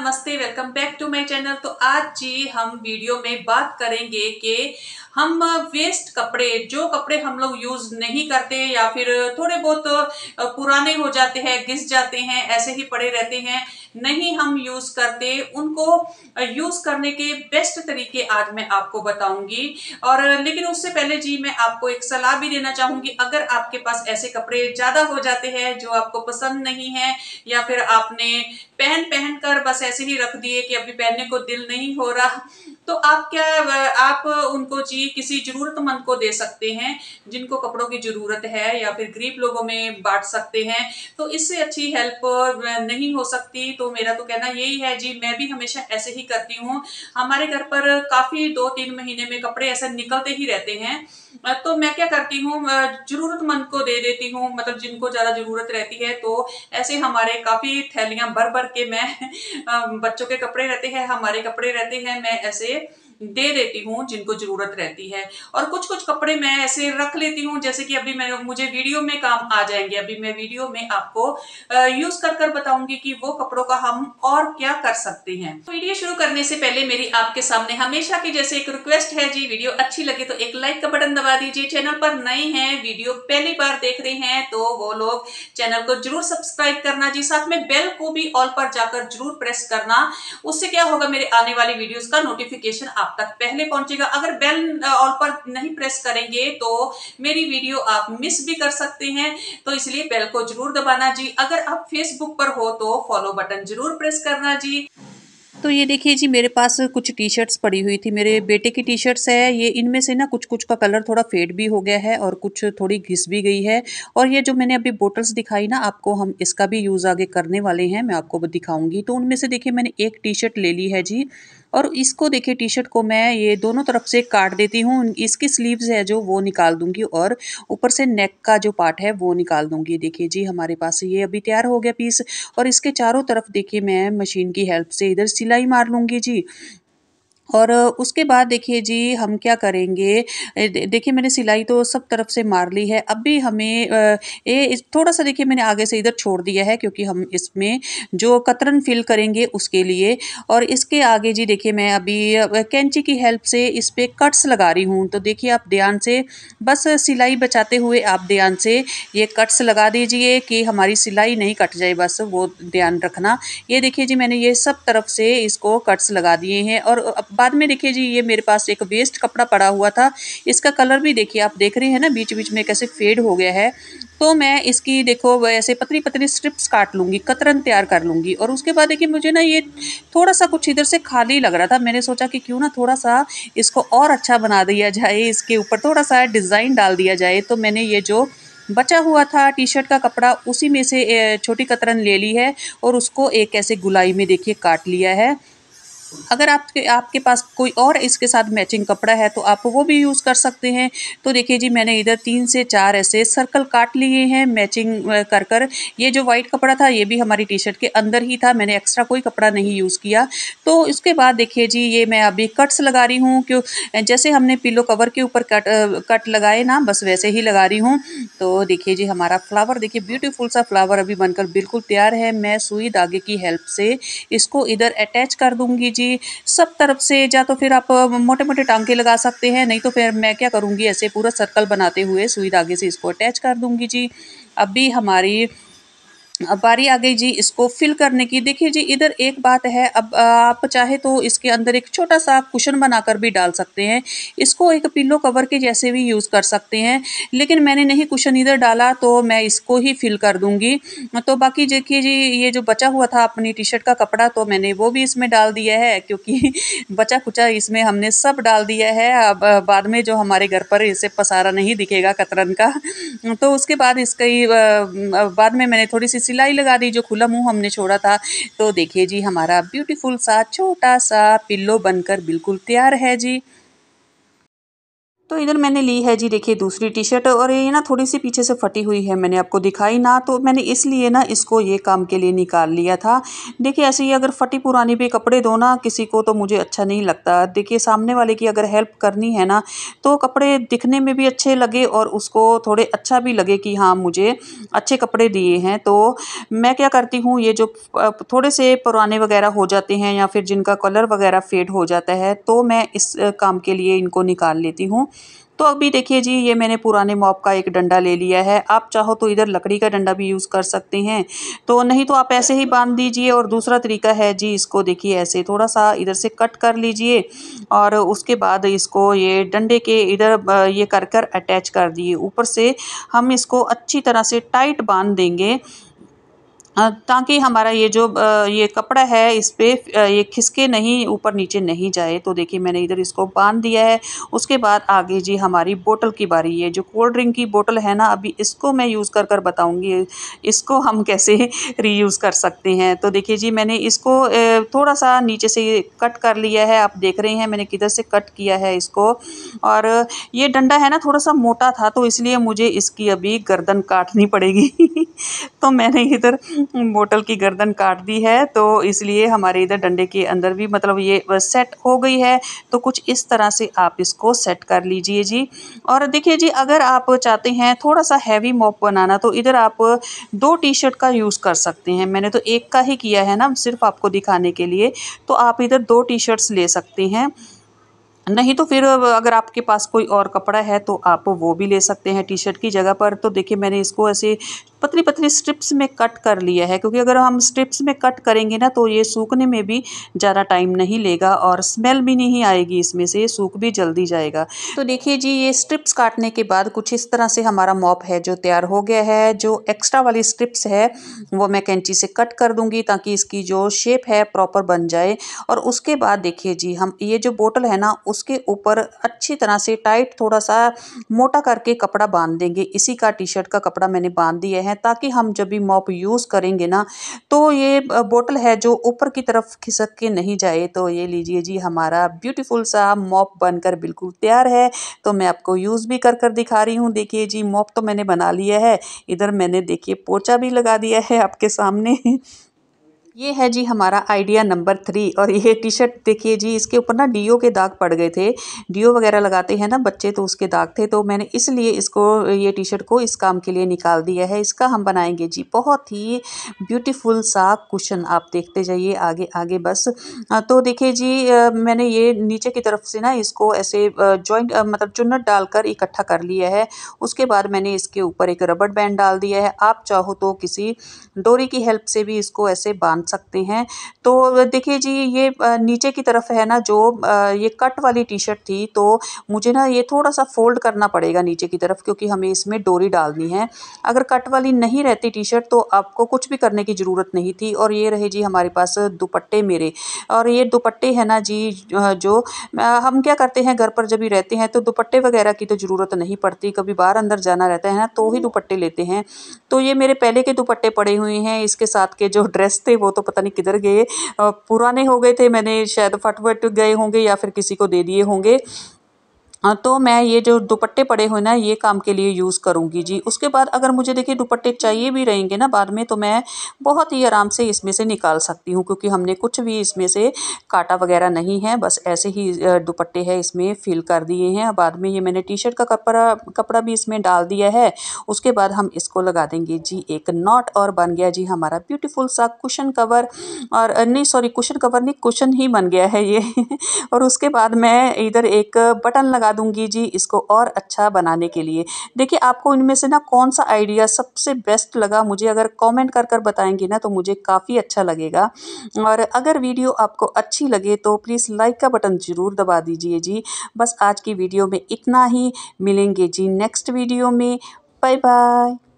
नमस्ते welcome back to my channel तो आज जी हम वीडियो में बात करेंगे कि हम वेस्ट कपड़े जो कपड़े हम लोग यूज नहीं करते या फिर थोड़े बहुत पुराने हो जाते हैं घिस जाते हैं ऐसे ही पड़े रहते हैं नहीं हम यूज करते उनको यूज करने के बेस्ट तरीके आज मैं आपको बताऊंगी और लेकिन उससे पहले जी मैं आपको एक सलाह भी देना चाहूंगी अगर आपके पास ऐसे कपड़े ज्यादा हो जाते हैं जो आपको पसंद नहीं है या फिर आपने पहन पहन कर बस ऐसे ही रख दिए कि अभी पहनने को दिल नहीं हो रहा तो आप क्या आप उनको जी किसी ज़रूरतमंद को दे सकते हैं जिनको कपड़ों की ज़रूरत है या फिर गरीब लोगों में बांट सकते हैं तो इससे अच्छी हेल्प नहीं हो सकती तो मेरा तो कहना यही है जी मैं भी हमेशा ऐसे ही करती हूँ हमारे घर पर काफ़ी दो तीन महीने में कपड़े ऐसे निकलते ही रहते हैं तो मैं क्या करती हूँ ज़रूरतमंद को दे देती हूँ मतलब जिनको ज़्यादा ज़रूरत रहती है तो ऐसे हमारे काफ़ी थैलियाँ भर भर के मैं बच्चों के कपड़े रहते हैं हमारे कपड़े रहते हैं मैं ऐसे दे देती हूँ जिनको ज़रूरत रहती है और कुछ कुछ कपड़े मैं ऐसे रख लेती हूँ जैसे कि अभी मैं मुझे वीडियो में काम आ जाएंगे अभी मैं वीडियो में आपको यूज़ कर कर बताऊंगी कि वो कपड़ों का हम और क्या कर सकते हैं तो वीडियो शुरू करने से पहले मेरी आपके सामने हमेशा की जैसे एक रिक्वेस्ट है जी वीडियो अच्छी लगे तो एक लाइक का बटन दबा दीजिए चैनल पर नए हैं वीडियो पहली बार देख रहे हैं तो वो लोग चैनल को जरूर सब्सक्राइब करना जी साथ में बेल को भी ऑल पर जाकर जरूर प्रेस करना उससे क्या होगा मेरे आने वाली वीडियोस का नोटिफिकेशन आप आप तक पहले पहुंचेगा अगर बेल ऑल uh, पर नहीं प्रेस करेंगे तो मेरी वीडियो आप मिस भी कर सकते हैं तो इसलिए बेल को जरूर दबाना जी अगर आप फेसबुक पर हो तो फॉलो बटन जरूर प्रेस करना जी तो ये देखिए जी मेरे पास कुछ टी शर्ट्स पड़ी हुई थी मेरे बेटे की टी शर्ट्स है ये इनमें से ना कुछ कुछ का कलर थोड़ा फेड भी हो गया है और कुछ थोड़ी घिस भी गई है और ये जो मैंने अभी बोटल्स दिखाई ना आपको हम इसका भी यूज़ आगे करने वाले हैं मैं आपको दिखाऊंगी तो उनमें से देखिए मैंने एक टी शर्ट ले ली है जी और इसको देखिए टी शर्ट को मैं ये दोनों तरफ से काट देती हूँ इसकी स्लीव्स है जो वो निकाल दूंगी और ऊपर से नेक का जो पार्ट है वो निकाल दूंगी देखिए जी हमारे पास ये अभी तैयार हो गया पीस और इसके चारों तरफ देखिए मैं मशीन की हेल्प से इधर सिलाई मार लूँगी जी और उसके बाद देखिए जी हम क्या करेंगे देखिए मैंने सिलाई तो सब तरफ से मार ली है अब भी हमें ए, थोड़ा सा देखिए मैंने आगे से इधर छोड़ दिया है क्योंकि हम इसमें जो कतरन फिल करेंगे उसके लिए और इसके आगे जी देखिए मैं अभी कैंची की हेल्प से इस पर कट्स लगा रही हूँ तो देखिए आप ध्यान से बस सिलाई बचाते हुए आप ध्यान से ये कट्स लगा दीजिए कि हमारी सिलाई नहीं कट जाए बस वो ध्यान रखना ये देखिए जी मैंने ये सब तरफ से इसको कट्स लगा दिए हैं और बाद में देखिए जी ये मेरे पास एक वेस्ट कपड़ा पड़ा हुआ था इसका कलर भी देखिए आप देख रहे हैं ना बीच बीच में कैसे फेड हो गया है तो मैं इसकी देखो ऐसे पतली पतली स्ट्रिप्स काट लूँगी कतरन तैयार कर लूँगी और उसके बाद देखिए मुझे ना ये थोड़ा सा कुछ इधर से खाली लग रहा था मैंने सोचा कि क्यों ना थोड़ा सा इसको और अच्छा बना दिया जाए इसके ऊपर थोड़ा सा डिज़ाइन डाल दिया जाए तो मैंने ये जो बचा हुआ था टी शर्ट का कपड़ा उसी में से छोटी कतरन ले ली है और उसको एक ऐसे गुलाई में देखिए काट लिया है अगर आपके आपके पास कोई और इसके साथ मैचिंग कपड़ा है तो आप वो भी यूज़ कर सकते हैं तो देखिए जी मैंने इधर तीन से चार ऐसे सर्कल काट लिए हैं मैचिंग कर कर ये जो वाइट कपड़ा था ये भी हमारी टी शर्ट के अंदर ही था मैंने एक्स्ट्रा कोई कपड़ा नहीं यूज़ किया तो इसके बाद देखिए जी ये मैं अभी कट्स लगा रही हूँ क्यों जैसे हमने पिलो कवर के ऊपर कट कट लगाए ना बस वैसे ही लगा रही हूँ तो देखिए जी हमारा फ्लावर देखिए ब्यूटीफुल सा फ्लावर अभी बनकर बिल्कुल तैयार है मैं सुई धागे की हेल्प से इसको इधर अटैच कर दूँगी लीजिए सब तरफ से या तो फिर आप मोटे मोटे टांके लगा सकते हैं नहीं तो फिर मैं क्या करूँगी ऐसे पूरा सर्कल बनाते हुए सुई धागे से इसको अटैच कर दूँगी जी अभी हमारी अब बारी आ गई जी इसको फिल करने की देखिए जी इधर एक बात है अब आप चाहे तो इसके अंदर एक छोटा सा कुशन बनाकर भी डाल सकते हैं इसको एक पिल्लो कवर के जैसे भी यूज़ कर सकते हैं लेकिन मैंने नहीं कुशन इधर डाला तो मैं इसको ही फिल कर दूँगी तो बाकी देखिए जी ये जो बचा हुआ था अपनी टी शर्ट का कपड़ा तो मैंने वो भी इसमें डाल दिया है क्योंकि बचा कुचा इसमें हमने सब डाल दिया है अब बाद में जो हमारे घर पर इसे पसारा नहीं दिखेगा कतरन का तो उसके बाद इसकी बाद में मैंने थोड़ी सी सिलाई लगा दी जो खुला मुंह हमने छोड़ा था तो देखिए जी हमारा ब्यूटीफुल सा छोटा सा पिल्लो बनकर बिल्कुल तैयार है जी तो इधर मैंने ली है जी देखिए दूसरी टी शर्ट और ये ना थोड़ी सी पीछे से फटी हुई है मैंने आपको दिखाई ना तो मैंने इसलिए ना इसको ये काम के लिए निकाल लिया था देखिए ऐसे ही अगर फटी पुरानी भी कपड़े दो ना किसी को तो मुझे अच्छा नहीं लगता देखिए सामने वाले की अगर हेल्प करनी है ना तो कपड़े दिखने में भी अच्छे लगे और उसको थोड़े अच्छा भी लगे कि हाँ मुझे अच्छे कपड़े दिए हैं तो मैं क्या करती हूँ ये जो थोड़े से पुराने वगैरह हो जाते हैं या फिर जिनका कलर वगैरह फेड हो जाता है तो मैं इस काम के लिए इनको निकाल लेती हूँ तो अभी देखिए जी ये मैंने पुराने मॉप का एक डंडा ले लिया है आप चाहो तो इधर लकड़ी का डंडा भी यूज़ कर सकते हैं तो नहीं तो आप ऐसे ही बांध दीजिए और दूसरा तरीका है जी इसको देखिए ऐसे थोड़ा सा इधर से कट कर लीजिए और उसके बाद इसको ये डंडे के इधर ये कर कर अटैच कर दिए ऊपर से हम इसको अच्छी तरह से टाइट बांध देंगे ताकि हमारा ये जो ये कपड़ा है इस पर ये खिसके नहीं ऊपर नीचे नहीं जाए तो देखिए मैंने इधर इसको बांध दिया है उसके बाद आगे जी हमारी बोतल की बारी है जो कोल्ड ड्रिंक की बोतल है ना अभी इसको मैं यूज़ कर कर बताऊँगी इसको हम कैसे रीयूज़ कर सकते हैं तो देखिए जी मैंने इसको थोड़ा सा नीचे से कट कर लिया है आप देख रहे हैं मैंने किधर से कट किया है इसको और ये डंडा है ना थोड़ा सा मोटा था तो इसलिए मुझे इसकी अभी गर्दन काटनी पड़ेगी तो मैंने इधर बोतल की गर्दन काट दी है तो इसलिए हमारे इधर डंडे के अंदर भी मतलब ये सेट हो गई है तो कुछ इस तरह से आप इसको सेट कर लीजिए जी और देखिए जी अगर आप चाहते हैं थोड़ा सा हैवी मॉप बनाना तो इधर आप दो टी शर्ट का यूज़ कर सकते हैं मैंने तो एक का ही किया है ना सिर्फ आपको दिखाने के लिए तो आप इधर दो टी शर्ट्स ले सकते हैं नहीं तो फिर अगर आपके पास कोई और कपड़ा है तो आप वो भी ले सकते हैं टी शर्ट की जगह पर तो देखिए मैंने इसको ऐसे पतली पतली स्ट्रिप्स में कट कर लिया है क्योंकि अगर हम स्ट्रिप्स में कट करेंगे ना तो ये सूखने में भी ज़्यादा टाइम नहीं लेगा और स्मेल भी नहीं आएगी इसमें से ये सूख भी जल्दी जाएगा तो देखिए जी ये स्ट्रिप्स काटने के बाद कुछ इस तरह से हमारा मॉप है जो तैयार हो गया है जो एक्स्ट्रा वाली स्ट्रिप्स है वो मैं कैंची से कट कर दूँगी ताकि इसकी जो शेप है प्रॉपर बन जाए और उसके बाद देखिए जी हम ये जो बोटल है ना उस उसके ऊपर अच्छी तरह से टाइट थोड़ा सा मोटा करके कपड़ा बांध देंगे इसी का टी शर्ट का कपड़ा मैंने बांध दिया है ताकि हम जब भी मॉप यूज़ करेंगे ना तो ये बोटल है जो ऊपर की तरफ खिसक के नहीं जाए तो ये लीजिए जी हमारा ब्यूटीफुल सा मॉप बनकर बिल्कुल तैयार है तो मैं आपको यूज़ भी कर कर दिखा रही हूँ देखिए जी मॉप तो मैंने बना लिया है इधर मैंने देखिए पोचा भी लगा दिया है आपके सामने ये है जी हमारा आइडिया नंबर थ्री और ये टी शर्ट देखिए जी इसके ऊपर ना डीओ के दाग पड़ गए थे डीओ वगैरह लगाते हैं ना बच्चे तो उसके दाग थे तो मैंने इसलिए इसको ये टी शर्ट को इस काम के लिए निकाल दिया है इसका हम बनाएंगे जी बहुत ही ब्यूटीफुल सा कुशन आप देखते जाइए आगे आगे बस तो देखिए जी मैंने ये नीचे की तरफ से ना इसको ऐसे जॉइंट मतलब चुनट डालकर इकट्ठा कर लिया है उसके बाद मैंने इसके ऊपर एक रबड़ बैंड डाल दिया है आप चाहो तो किसी डोरी की हेल्प से भी इसको ऐसे बांध बांध सकते हैं तो देखिए जी ये नीचे की तरफ है ना जो ये कट वाली टी शर्ट थी तो मुझे ना ये थोड़ा सा फोल्ड करना पड़ेगा नीचे की तरफ क्योंकि हमें इसमें डोरी डालनी है अगर कट वाली नहीं रहती टी शर्ट तो आपको कुछ भी करने की ज़रूरत नहीं थी और ये रहे जी हमारे पास दुपट्टे मेरे और ये दुपट्टे है ना जी जो हम क्या करते हैं घर पर जब भी रहते हैं तो दुपट्टे वगैरह की तो ज़रूरत नहीं पड़ती कभी बाहर अंदर जाना रहता है ना तो ही हम्म। दुपट्टे लेते हैं तो ये मेरे पहले के दुपट्टे पड़े हुए हैं इसके साथ के जो ड्रेस थे वो तो पता नहीं किधर गए पुराने हो गए थे मैंने शायद फटफट गए होंगे या फिर किसी को दे दिए होंगे हाँ, तो मैं ये जो दुपट्टे पड़े हुए ना ये काम के लिए यूज़ करूँगी जी उसके बाद अगर मुझे देखिए दुपट्टे चाहिए भी रहेंगे ना बाद में तो मैं बहुत ही आराम से इसमें से निकाल सकती हूँ क्योंकि हमने कुछ भी इसमें से काटा वगैरह नहीं है बस ऐसे ही दुपट्टे है इसमें फिल कर दिए हैं बाद में ये मैंने टी शर्ट का कपड़ा कपड़ा भी इसमें डाल दिया है उसके बाद हम इसको लगा देंगे जी एक नॉट और बन गया जी हमारा ब्यूटीफुल सा कुशन कवर और नहीं सॉरी कुशन कवर नहीं कुशन ही बन गया है ये और उसके बाद मैं इधर एक बटन लगा लगा दूंगी जी इसको और अच्छा बनाने के लिए देखिए आपको इनमें से ना कौन सा आइडिया सबसे बेस्ट लगा मुझे अगर कमेंट कर कर बताएंगे ना तो मुझे काफ़ी अच्छा लगेगा और अगर वीडियो आपको अच्छी लगे तो प्लीज़ लाइक का बटन ज़रूर दबा दीजिए जी बस आज की वीडियो में इतना ही मिलेंगे जी नेक्स्ट वीडियो में बाय बाय